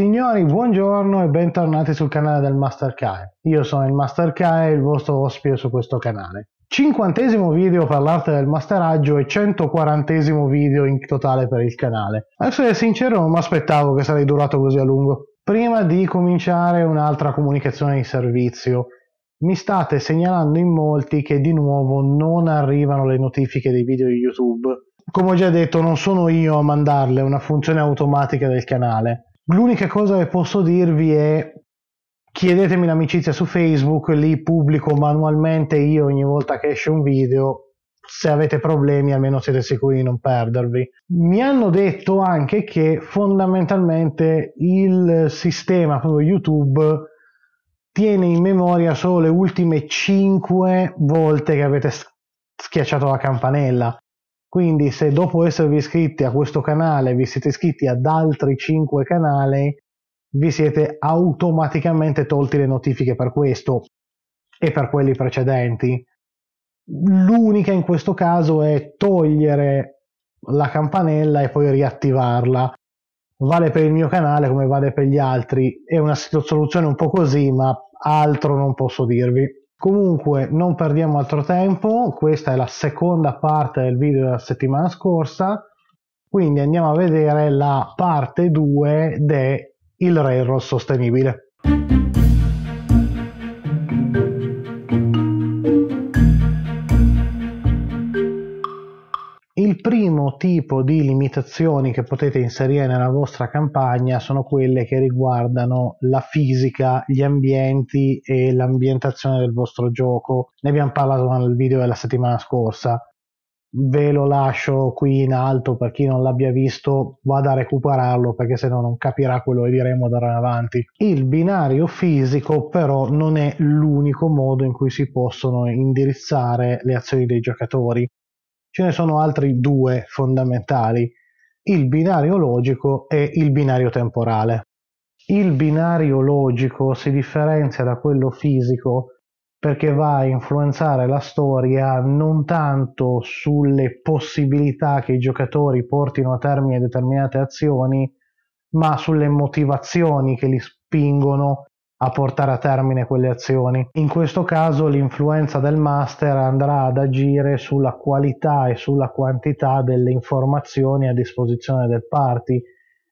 Signori, buongiorno e bentornati sul canale del Master Kai. Io sono il Master Kai, il vostro ospite su questo canale. Cinquantesimo video per l'arte del masteraggio e 140 video in totale per il canale. Ad essere sincero non mi aspettavo che sarei durato così a lungo. Prima di cominciare un'altra comunicazione di servizio, mi state segnalando in molti che di nuovo non arrivano le notifiche dei video di YouTube. Come ho già detto, non sono io a mandarle, è una funzione automatica del canale. L'unica cosa che posso dirvi è chiedetemi l'amicizia su Facebook, lì pubblico manualmente io ogni volta che esce un video. Se avete problemi almeno siete sicuri di non perdervi. Mi hanno detto anche che fondamentalmente il sistema proprio YouTube tiene in memoria solo le ultime 5 volte che avete schiacciato la campanella. Quindi se dopo esservi iscritti a questo canale vi siete iscritti ad altri 5 canali, vi siete automaticamente tolti le notifiche per questo e per quelli precedenti. L'unica in questo caso è togliere la campanella e poi riattivarla. Vale per il mio canale come vale per gli altri. È una soluzione un po' così, ma altro non posso dirvi. Comunque non perdiamo altro tempo, questa è la seconda parte del video della settimana scorsa, quindi andiamo a vedere la parte 2 del Railroad Sostenibile. primo tipo di limitazioni che potete inserire nella vostra campagna sono quelle che riguardano la fisica, gli ambienti e l'ambientazione del vostro gioco. Ne abbiamo parlato nel video della settimana scorsa. Ve lo lascio qui in alto per chi non l'abbia visto, vada a recuperarlo perché se no non capirà quello che diremo da ora in avanti. Il binario fisico però non è l'unico modo in cui si possono indirizzare le azioni dei giocatori ce ne sono altri due fondamentali, il binario logico e il binario temporale. Il binario logico si differenzia da quello fisico perché va a influenzare la storia non tanto sulle possibilità che i giocatori portino a termine determinate azioni, ma sulle motivazioni che li spingono a portare a termine quelle azioni. In questo caso l'influenza del master andrà ad agire sulla qualità e sulla quantità delle informazioni a disposizione del party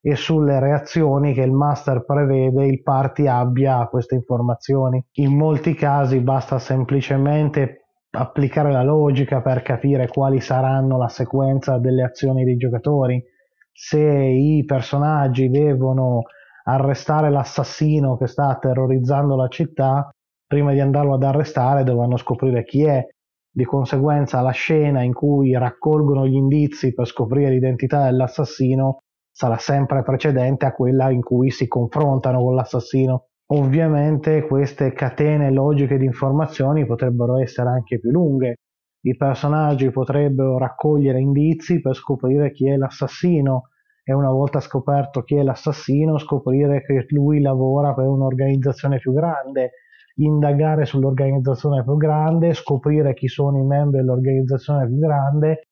e sulle reazioni che il master prevede il party abbia a queste informazioni. In molti casi basta semplicemente applicare la logica per capire quali saranno la sequenza delle azioni dei giocatori. Se i personaggi devono arrestare l'assassino che sta terrorizzando la città, prima di andarlo ad arrestare dovranno scoprire chi è. Di conseguenza la scena in cui raccolgono gli indizi per scoprire l'identità dell'assassino sarà sempre precedente a quella in cui si confrontano con l'assassino. Ovviamente queste catene logiche di informazioni potrebbero essere anche più lunghe. I personaggi potrebbero raccogliere indizi per scoprire chi è l'assassino, e una volta scoperto chi è l'assassino, scoprire che lui lavora per un'organizzazione più grande, indagare sull'organizzazione più grande, scoprire chi sono i membri dell'organizzazione più grande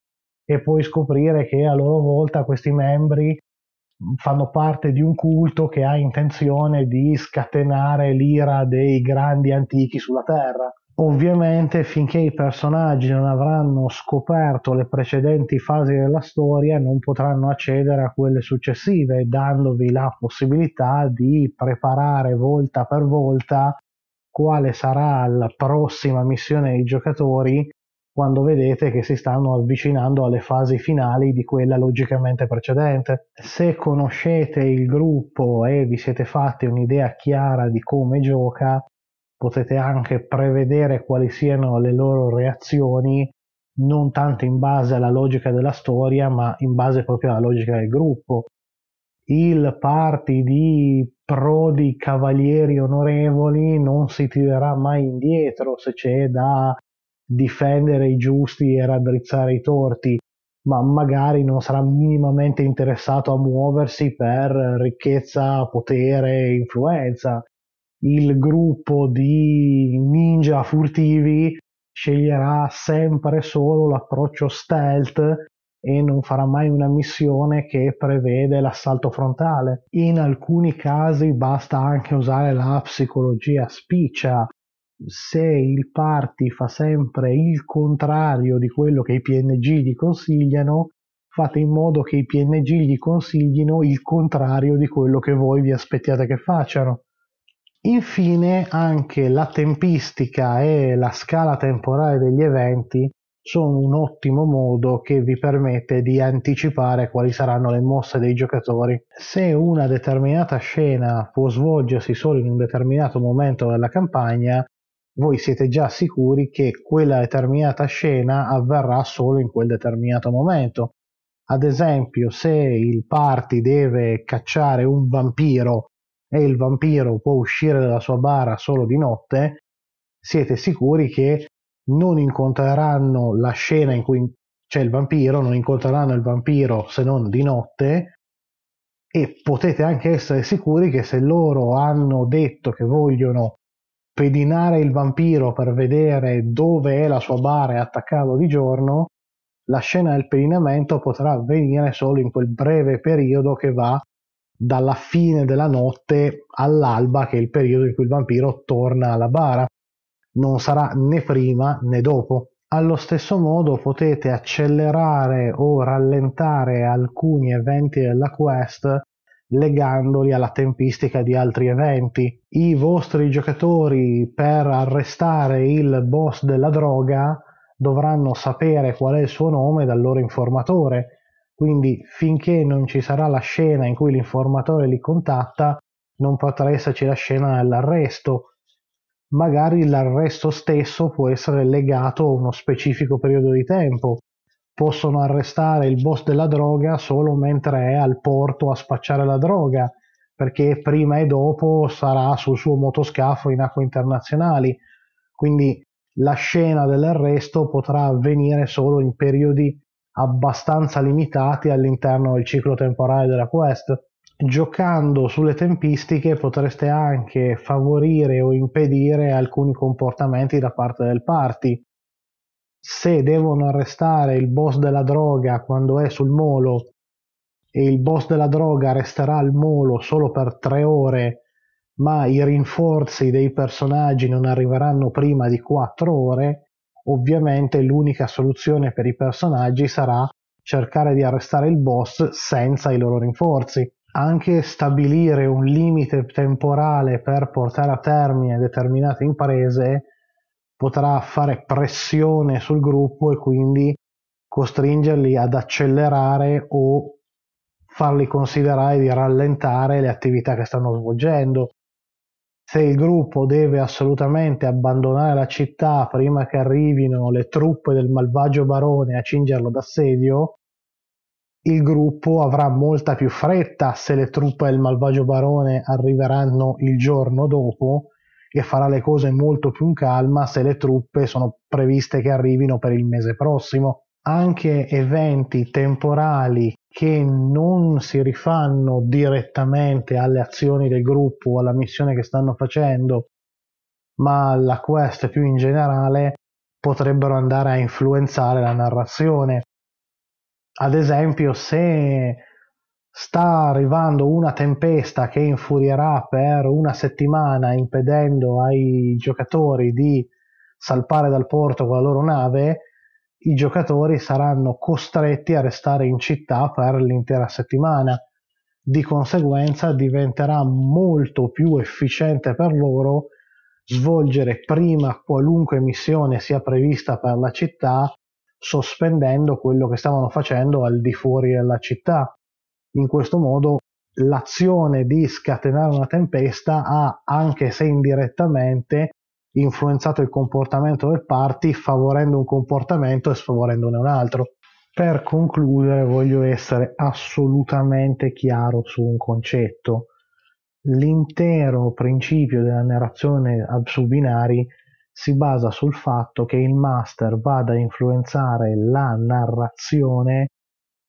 e poi scoprire che a loro volta questi membri fanno parte di un culto che ha intenzione di scatenare l'ira dei grandi antichi sulla Terra. Ovviamente finché i personaggi non avranno scoperto le precedenti fasi della storia non potranno accedere a quelle successive, dandovi la possibilità di preparare volta per volta quale sarà la prossima missione dei giocatori quando vedete che si stanno avvicinando alle fasi finali di quella logicamente precedente. Se conoscete il gruppo e vi siete fatti un'idea chiara di come gioca, potete anche prevedere quali siano le loro reazioni, non tanto in base alla logica della storia, ma in base proprio alla logica del gruppo. Il party di prodi cavalieri onorevoli non si tirerà mai indietro se c'è da difendere i giusti e raddrizzare i torti, ma magari non sarà minimamente interessato a muoversi per ricchezza, potere, influenza il gruppo di ninja furtivi sceglierà sempre solo l'approccio stealth e non farà mai una missione che prevede l'assalto frontale. In alcuni casi basta anche usare la psicologia spiccia. Se il party fa sempre il contrario di quello che i PNG gli consigliano, fate in modo che i PNG gli consiglino il contrario di quello che voi vi aspettate che facciano. Infine anche la tempistica e la scala temporale degli eventi sono un ottimo modo che vi permette di anticipare quali saranno le mosse dei giocatori. Se una determinata scena può svolgersi solo in un determinato momento della campagna, voi siete già sicuri che quella determinata scena avverrà solo in quel determinato momento. Ad esempio, se il party deve cacciare un vampiro e il vampiro può uscire dalla sua bara solo di notte, siete sicuri che non incontreranno la scena in cui c'è il vampiro, non incontreranno il vampiro se non di notte e potete anche essere sicuri che se loro hanno detto che vogliono pedinare il vampiro per vedere dove è la sua bara e attaccarlo di giorno, la scena del pedinamento potrà avvenire solo in quel breve periodo che va dalla fine della notte all'alba, che è il periodo in cui il vampiro torna alla bara. Non sarà né prima né dopo. Allo stesso modo potete accelerare o rallentare alcuni eventi della quest legandoli alla tempistica di altri eventi. I vostri giocatori per arrestare il boss della droga dovranno sapere qual è il suo nome dal loro informatore quindi finché non ci sarà la scena in cui l'informatore li contatta, non potrà esserci la scena dell'arresto. Magari l'arresto stesso può essere legato a uno specifico periodo di tempo. Possono arrestare il boss della droga solo mentre è al porto a spacciare la droga, perché prima e dopo sarà sul suo motoscafo in acque internazionali. Quindi la scena dell'arresto potrà avvenire solo in periodi abbastanza limitati all'interno del ciclo temporale della quest. Giocando sulle tempistiche potreste anche favorire o impedire alcuni comportamenti da parte del party. Se devono arrestare il boss della droga quando è sul molo e il boss della droga resterà al molo solo per tre ore, ma i rinforzi dei personaggi non arriveranno prima di quattro ore, Ovviamente l'unica soluzione per i personaggi sarà cercare di arrestare il boss senza i loro rinforzi. Anche stabilire un limite temporale per portare a termine determinate imprese potrà fare pressione sul gruppo e quindi costringerli ad accelerare o farli considerare di rallentare le attività che stanno svolgendo se il gruppo deve assolutamente abbandonare la città prima che arrivino le truppe del malvagio barone a cingerlo d'assedio, il gruppo avrà molta più fretta se le truppe del malvagio barone arriveranno il giorno dopo e farà le cose molto più in calma se le truppe sono previste che arrivino per il mese prossimo anche eventi temporali che non si rifanno direttamente alle azioni del gruppo o alla missione che stanno facendo, ma alla quest più in generale, potrebbero andare a influenzare la narrazione. Ad esempio, se sta arrivando una tempesta che infurierà per una settimana impedendo ai giocatori di salpare dal porto con la loro nave, i giocatori saranno costretti a restare in città per l'intera settimana. Di conseguenza diventerà molto più efficiente per loro svolgere prima qualunque missione sia prevista per la città, sospendendo quello che stavano facendo al di fuori della città. In questo modo l'azione di scatenare una tempesta ha, anche se indirettamente, influenzato il comportamento del party favorendo un comportamento e sfavorendone un altro. Per concludere voglio essere assolutamente chiaro su un concetto. L'intero principio della narrazione su binari si basa sul fatto che il master vada a influenzare la narrazione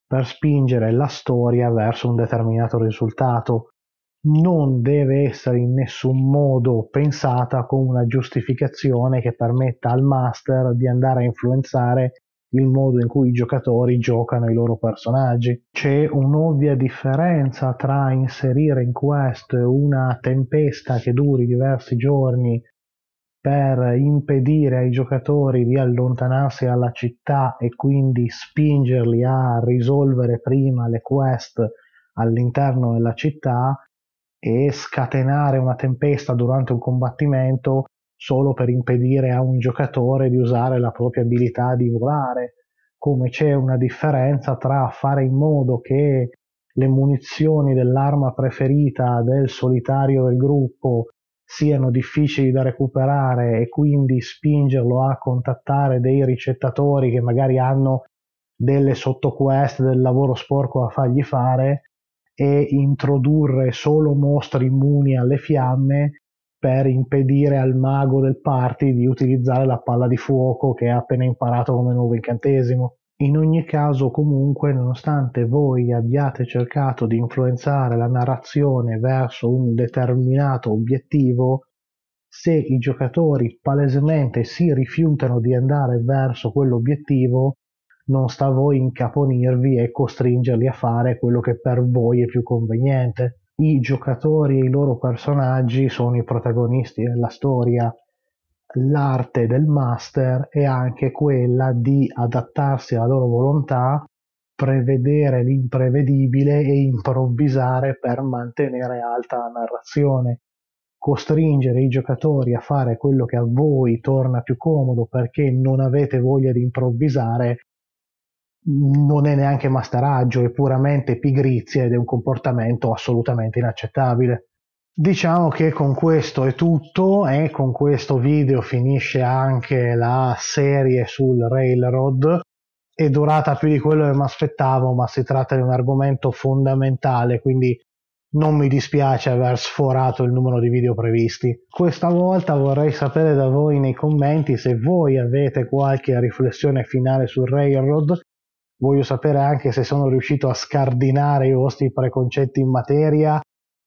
per spingere la storia verso un determinato risultato non deve essere in nessun modo pensata come una giustificazione che permetta al master di andare a influenzare il modo in cui i giocatori giocano i loro personaggi. C'è un'ovvia differenza tra inserire in quest una tempesta che duri diversi giorni per impedire ai giocatori di allontanarsi dalla città e quindi spingerli a risolvere prima le quest all'interno della città e scatenare una tempesta durante un combattimento solo per impedire a un giocatore di usare la propria abilità di volare, come c'è una differenza tra fare in modo che le munizioni dell'arma preferita del solitario del gruppo siano difficili da recuperare e quindi spingerlo a contattare dei ricettatori che magari hanno delle sottoquest del lavoro sporco a fargli fare e introdurre solo mostri immuni alle fiamme per impedire al mago del party di utilizzare la palla di fuoco che ha appena imparato come nuovo incantesimo. In ogni caso, comunque, nonostante voi abbiate cercato di influenzare la narrazione verso un determinato obiettivo, se i giocatori palesemente si rifiutano di andare verso quell'obiettivo, non sta a voi incaponirvi e costringerli a fare quello che per voi è più conveniente. I giocatori e i loro personaggi sono i protagonisti della storia. L'arte del master è anche quella di adattarsi alla loro volontà, prevedere l'imprevedibile e improvvisare per mantenere alta la narrazione costringere i giocatori a fare quello che a voi torna più comodo perché non avete voglia di improvvisare non è neanche masteraggio, è puramente pigrizia ed è un comportamento assolutamente inaccettabile. Diciamo che con questo è tutto e eh, con questo video finisce anche la serie sul Railroad. È durata più di quello che mi aspettavo, ma si tratta di un argomento fondamentale, quindi non mi dispiace aver sforato il numero di video previsti. Questa volta vorrei sapere da voi nei commenti se voi avete qualche riflessione finale sul Railroad, voglio sapere anche se sono riuscito a scardinare i vostri preconcetti in materia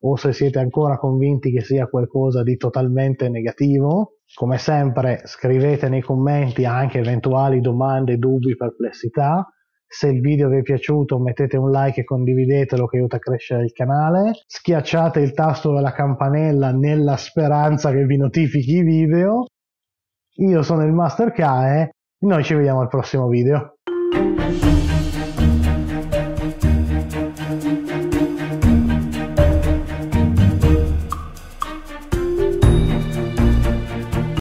o se siete ancora convinti che sia qualcosa di totalmente negativo. Come sempre scrivete nei commenti anche eventuali domande, dubbi, perplessità. Se il video vi è piaciuto mettete un like e condividetelo che aiuta a crescere il canale. Schiacciate il tasto della campanella nella speranza che vi notifichi i video. Io sono il Master Kae, noi ci vediamo al prossimo video.